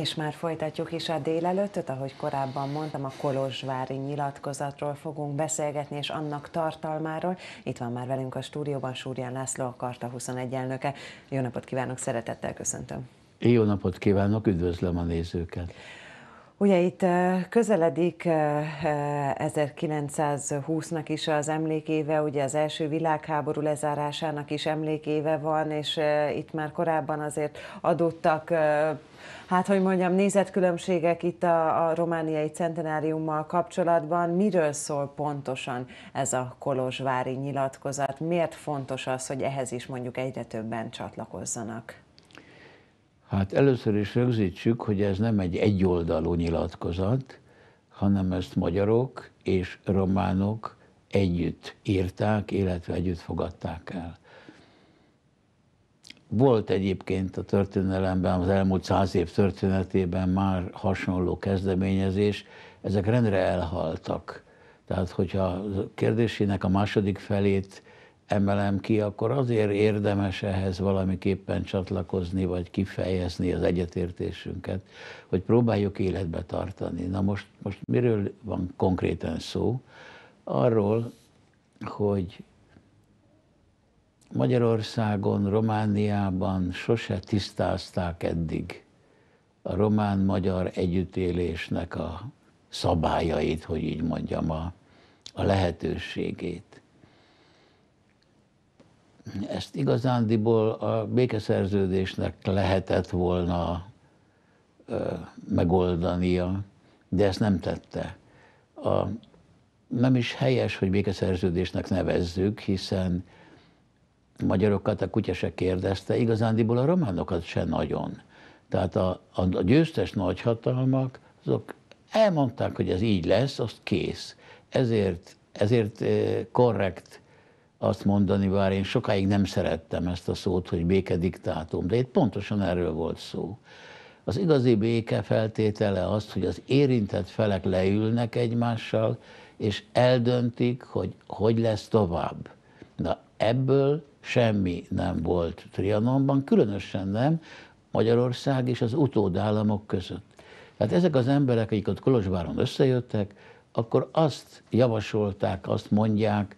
És már folytatjuk is a délelőttöt, ahogy korábban mondtam, a Kolozsvári nyilatkozatról fogunk beszélgetni, és annak tartalmáról. Itt van már velünk a stúdióban Súrján László, a Karta 21 elnöke. Jó napot kívánok, szeretettel köszöntöm. Jó napot kívánok, üdvözlöm a nézőket. Ugye itt közeledik 1920-nak is az emlékéve, ugye az első világháború lezárásának is emlékéve van, és itt már korábban azért adottak, hát hogy mondjam, nézetkülönbségek itt a, a romániai centenáriummal kapcsolatban. Miről szól pontosan ez a kolozsvári nyilatkozat? Miért fontos az, hogy ehhez is mondjuk egyre többen csatlakozzanak? Hát először is rögzítsük, hogy ez nem egy egyoldalú nyilatkozat, hanem ezt magyarok és románok együtt írták, illetve együtt fogadták el. Volt egyébként a történelemben, az elmúlt száz év történetében már hasonló kezdeményezés, ezek rendre elhaltak. Tehát, hogyha a kérdésének a második felét emelem ki, akkor azért érdemes ehhez valamiképpen csatlakozni, vagy kifejezni az egyetértésünket, hogy próbáljuk életbe tartani. Na most, most miről van konkrétan szó? Arról, hogy Magyarországon, Romániában sose tisztázták eddig a román-magyar együttélésnek a szabályait, hogy így mondjam, a, a lehetőségét ezt igazándiból a békeszerződésnek lehetett volna ö, megoldania, de ezt nem tette. A, nem is helyes, hogy békeszerződésnek nevezzük, hiszen magyarokat a kutya se kérdezte, igazándiból a románokat se nagyon. Tehát a, a, a győztes nagyhatalmak, azok elmondták, hogy ez így lesz, azt kész. Ezért, ezért korrekt azt mondani, bár én sokáig nem szerettem ezt a szót, hogy békediktátum, de itt pontosan erről volt szó. Az igazi béke feltétele az, hogy az érintett felek leülnek egymással, és eldöntik, hogy hogy lesz tovább. Na ebből semmi nem volt Trianonban, különösen nem Magyarország és az utódállamok között. Tehát ezek az emberek, akik ott Kolozsváron összejöttek, akkor azt javasolták, azt mondják,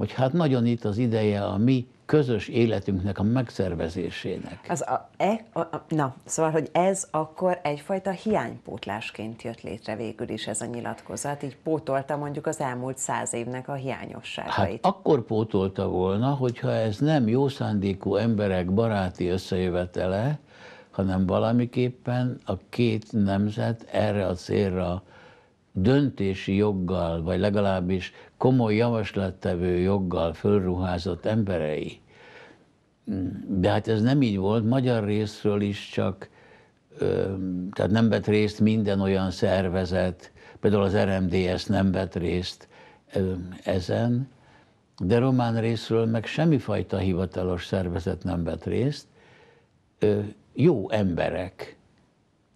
hogy hát nagyon itt az ideje a mi közös életünknek a megszervezésének. Az a, e, a, a, na, szóval, hogy ez akkor egyfajta hiánypótlásként jött létre végül is ez a nyilatkozat, így pótolta mondjuk az elmúlt száz évnek a hiányosságait. Hát akkor pótolta volna, hogyha ez nem jó szándékú emberek baráti összejövetele, hanem valamiképpen a két nemzet erre a célra döntési joggal, vagy legalábbis komoly javaslattevő joggal fölruházott emberei. De hát ez nem így volt, magyar részről is csak, tehát nem vett részt minden olyan szervezet, például az RMDS nem vett részt ezen, de román részről meg semmifajta hivatalos szervezet nem vett részt, jó emberek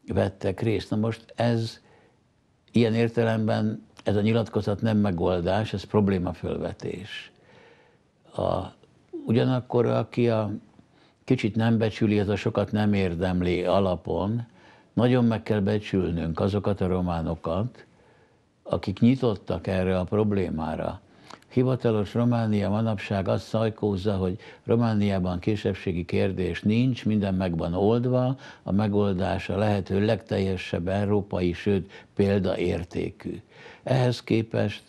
vettek részt. Na most ez Ilyen értelemben ez a nyilatkozat nem megoldás, ez problémafölvetés. A, ugyanakkor, aki a kicsit nem becsüli, ez a sokat nem érdemli alapon, nagyon meg kell becsülnünk azokat a románokat, akik nyitottak erre a problémára. Hivatalos Románia manapság azt szajkózza, hogy Romániában kisebbségi kérdés nincs, minden meg van oldva, a megoldás a lehető legteljesebb európai, sőt példaértékű. Ehhez képest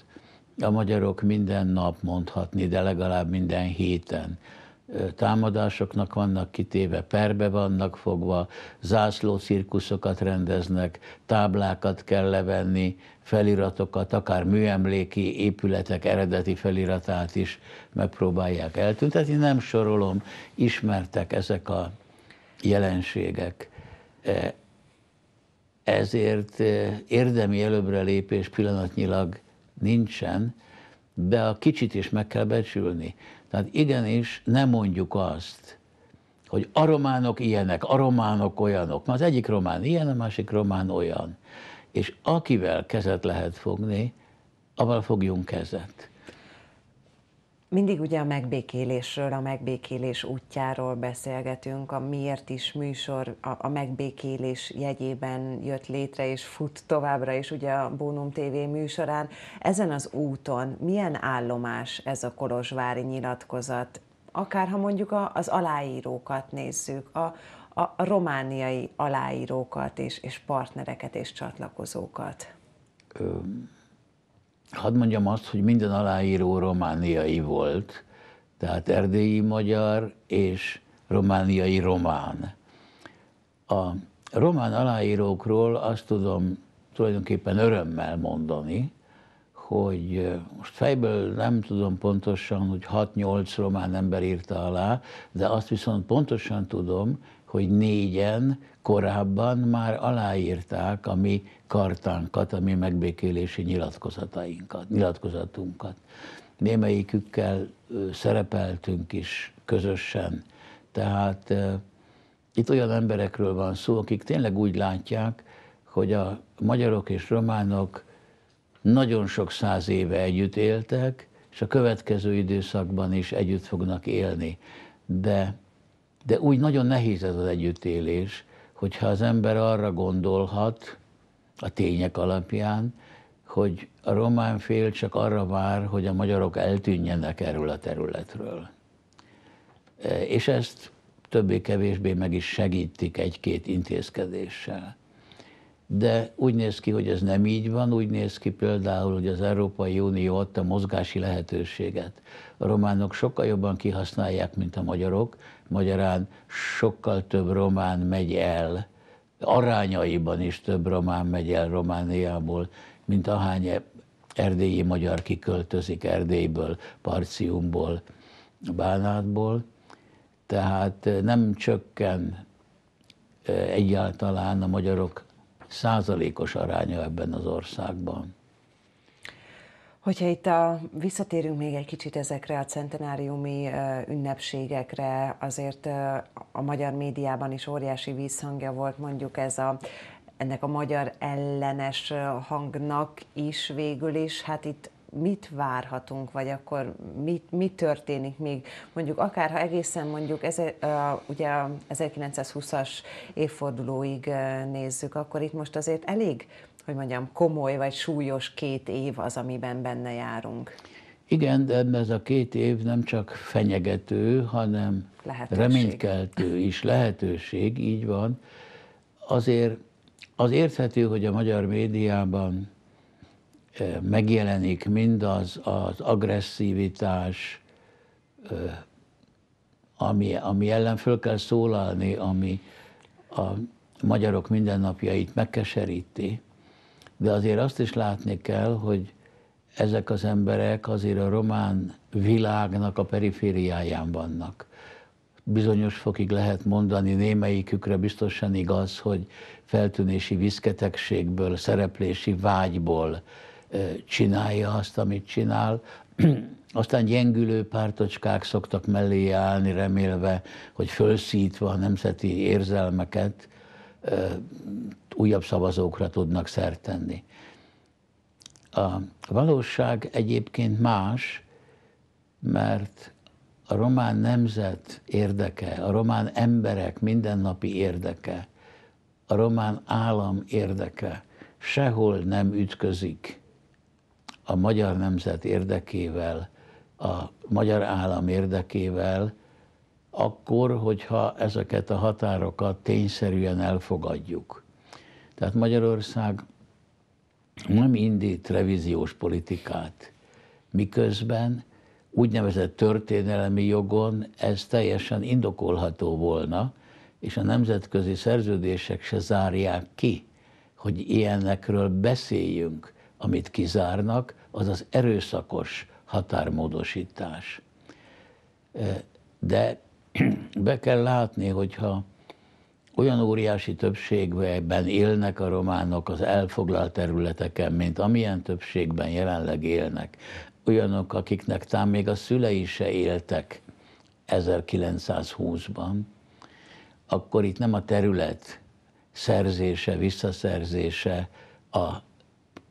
a magyarok minden nap mondhatni, de legalább minden héten támadásoknak vannak kitéve, perbe vannak fogva, zászlócirkuszokat rendeznek, táblákat kell levenni, feliratokat, akár műemléki épületek eredeti feliratát is megpróbálják eltüntetni. Nem sorolom, ismertek ezek a jelenségek. Ezért érdemi előbbre lépés, pillanatnyilag nincsen, de a kicsit is meg kell becsülni. Tehát igenis nem mondjuk azt, hogy a románok ilyenek, a románok olyanok. Már az egyik román ilyen, a másik román olyan. És akivel kezet lehet fogni, avval fogjunk kezet. Mindig ugye a megbékélésről, a megbékélés útjáról beszélgetünk, a miért is műsor a, a megbékélés jegyében jött létre, és fut továbbra is ugye a Bónum TV műsorán. Ezen az úton milyen állomás ez a Kolozsvári nyilatkozat? Akár ha mondjuk a, az aláírókat nézzük, a, a, a romániai aláírókat és, és partnereket és csatlakozókat. Um hadd mondjam azt, hogy minden aláíró romániai volt, tehát erdélyi magyar és romániai román. A román aláírókról azt tudom tulajdonképpen örömmel mondani, hogy most fejből nem tudom pontosan, hogy 6-8 román ember írta alá, de azt viszont pontosan tudom, hogy négyen korábban már aláírták a mi kartánkat, a mi megbékélési nyilatkozatainkat, nyilatkozatunkat. Némelyikükkel szerepeltünk is közösen. Tehát itt olyan emberekről van szó, akik tényleg úgy látják, hogy a magyarok és románok nagyon sok száz éve együtt éltek, és a következő időszakban is együtt fognak élni. De de úgy nagyon nehéz ez az együttélés, hogyha az ember arra gondolhat, a tények alapján, hogy a román fél csak arra vár, hogy a magyarok eltűnjenek erről a területről. E, és ezt többé-kevésbé meg is segítik egy-két intézkedéssel de úgy néz ki, hogy ez nem így van, úgy néz ki például, hogy az Európai Unió adta mozgási lehetőséget. A románok sokkal jobban kihasználják, mint a magyarok, magyarán sokkal több román megy el, arányaiban is több román megy el Romániából, mint ahány erdélyi magyar kiköltözik Erdélyből, Parciumból, Bánátból. Tehát nem csökken eh, egyáltalán a magyarok százalékos aránya ebben az országban. Hogyha itt a, visszatérünk még egy kicsit ezekre a centenáriumi ünnepségekre, azért a magyar médiában is óriási vízhangja volt mondjuk ez a, ennek a magyar ellenes hangnak is végül is, hát itt mit várhatunk, vagy akkor mit, mi történik még, mondjuk akár ha egészen mondjuk ez, ugye 1920-as évfordulóig nézzük, akkor itt most azért elég, hogy mondjam, komoly vagy súlyos két év az, amiben benne járunk. Igen, de ez a két év nem csak fenyegető, hanem lehetőség. reménykeltő is, lehetőség, így van. Azért az érthető, hogy a magyar médiában megjelenik mindaz az agresszivitás, ami, ami ellen föl kell szólalni, ami a magyarok mindennapjait megkeseríti, de azért azt is látni kell, hogy ezek az emberek azért a román világnak a perifériáján vannak. Bizonyos fokig lehet mondani, némelyikükre biztosan igaz, hogy feltűnési viszketegségből, szereplési vágyból, csinálja azt, amit csinál. Aztán gyengülő pártocskák szoktak mellé állni, remélve, hogy fölszítva a nemzeti érzelmeket újabb szavazókra tudnak szert tenni. A valóság egyébként más, mert a román nemzet érdeke, a román emberek mindennapi érdeke, a román állam érdeke sehol nem ütközik a magyar nemzet érdekével, a magyar állam érdekével, akkor, hogyha ezeket a határokat tényszerűen elfogadjuk. Tehát Magyarország nem indít revíziós politikát, miközben úgynevezett történelemi jogon ez teljesen indokolható volna, és a nemzetközi szerződések se zárják ki, hogy ilyenekről beszéljünk amit kizárnak, az az erőszakos határmódosítás. De be kell látni, hogyha olyan óriási többségben élnek a románok az elfoglalt területeken, mint amilyen többségben jelenleg élnek, olyanok, akiknek tám még a szülei se éltek 1920-ban, akkor itt nem a terület szerzése, visszaszerzése a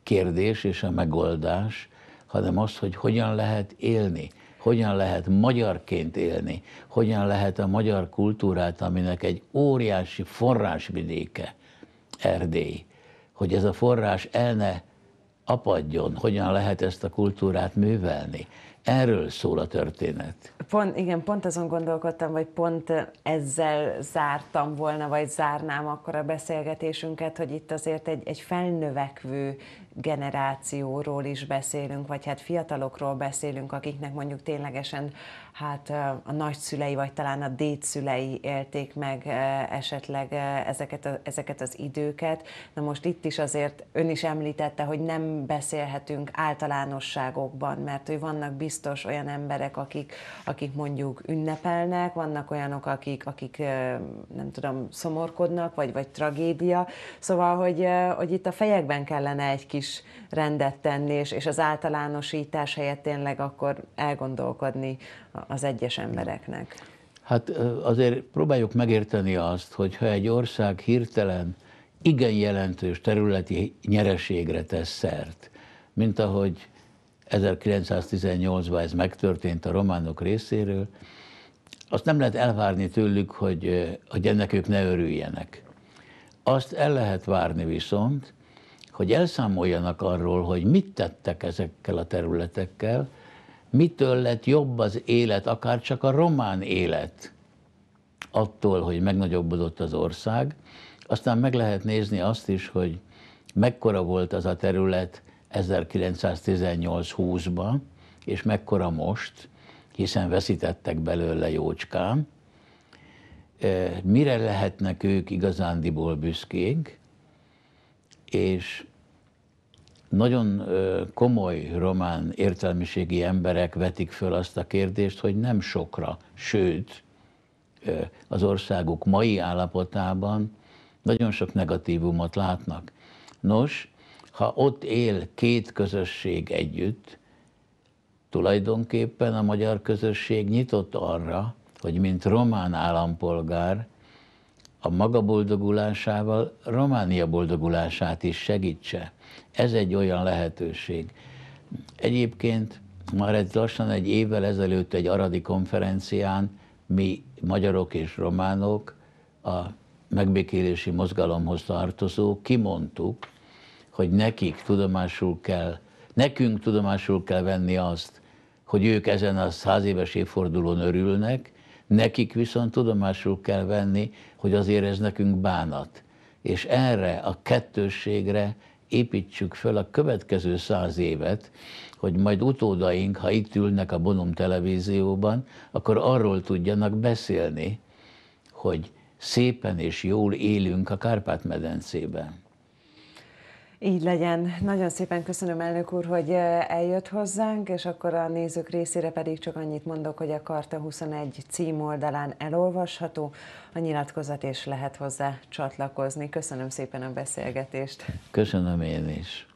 kérdés és a megoldás, hanem az, hogy hogyan lehet élni, hogyan lehet magyarként élni, hogyan lehet a magyar kultúrát, aminek egy óriási forrásvidéke Erdély, hogy ez a forrás el ne apadjon, hogyan lehet ezt a kultúrát művelni. Erről szól a történet. Pont, igen, pont azon gondolkodtam, vagy pont ezzel zártam volna, vagy zárnám akkor a beszélgetésünket, hogy itt azért egy, egy felnövekvő generációról is beszélünk, vagy hát fiatalokról beszélünk, akiknek mondjuk ténylegesen hát a nagyszülei, vagy talán a dédszülei élték meg esetleg ezeket, a, ezeket az időket. Na most itt is azért ön is említette, hogy nem beszélhetünk általánosságokban, mert hogy vannak biztos olyan emberek, akik, akik mondjuk ünnepelnek, vannak olyanok, akik, akik nem tudom, szomorkodnak, vagy, vagy tragédia. Szóval, hogy, hogy itt a fejekben kellene egy kis is rendet tenni, és, és az általánosítás helyett tényleg akkor elgondolkodni az egyes embereknek. Hát azért próbáljuk megérteni azt, hogy ha egy ország hirtelen igen jelentős területi nyereségre tesz szert, mint ahogy 1918-ban ez megtörtént a románok részéről, azt nem lehet elvárni tőlük, hogy, hogy ennek ők ne örüljenek. Azt el lehet várni viszont, hogy elszámoljanak arról, hogy mit tettek ezekkel a területekkel, mitől lett jobb az élet, akár csak a román élet attól, hogy megnagyobbodott az ország. Aztán meg lehet nézni azt is, hogy mekkora volt az a terület 1918-20-ban, és mekkora most, hiszen veszítettek belőle jócskán. Mire lehetnek ők igazándiból büszkék? és nagyon komoly román értelmiségi emberek vetik föl azt a kérdést, hogy nem sokra, sőt, az országuk mai állapotában nagyon sok negatívumot látnak. Nos, ha ott él két közösség együtt, tulajdonképpen a magyar közösség nyitott arra, hogy mint román állampolgár a maga boldogulásával Románia boldogulását is segítse. Ez egy olyan lehetőség. Egyébként már egy lassan egy évvel ezelőtt egy aradi konferencián mi magyarok és románok, a megbékélési mozgalomhoz tartozó kimondtuk, hogy nekik tudomásul kell, nekünk tudomásul kell venni azt, hogy ők ezen a száz éves évfordulón örülnek, Nekik viszont tudomásul kell venni, hogy azért ez nekünk bánat. És erre a kettősségre építsük föl a következő száz évet, hogy majd utódaink, ha itt ülnek a Bonum televízióban, akkor arról tudjanak beszélni, hogy szépen és jól élünk a Kárpát-medencében. Így legyen. Nagyon szépen köszönöm, elnök úr, hogy eh, eljött hozzánk, és akkor a nézők részére pedig csak annyit mondok, hogy a Karta 21 cím oldalán elolvasható, a nyilatkozat és lehet hozzá csatlakozni. Köszönöm szépen a beszélgetést. Köszönöm én is.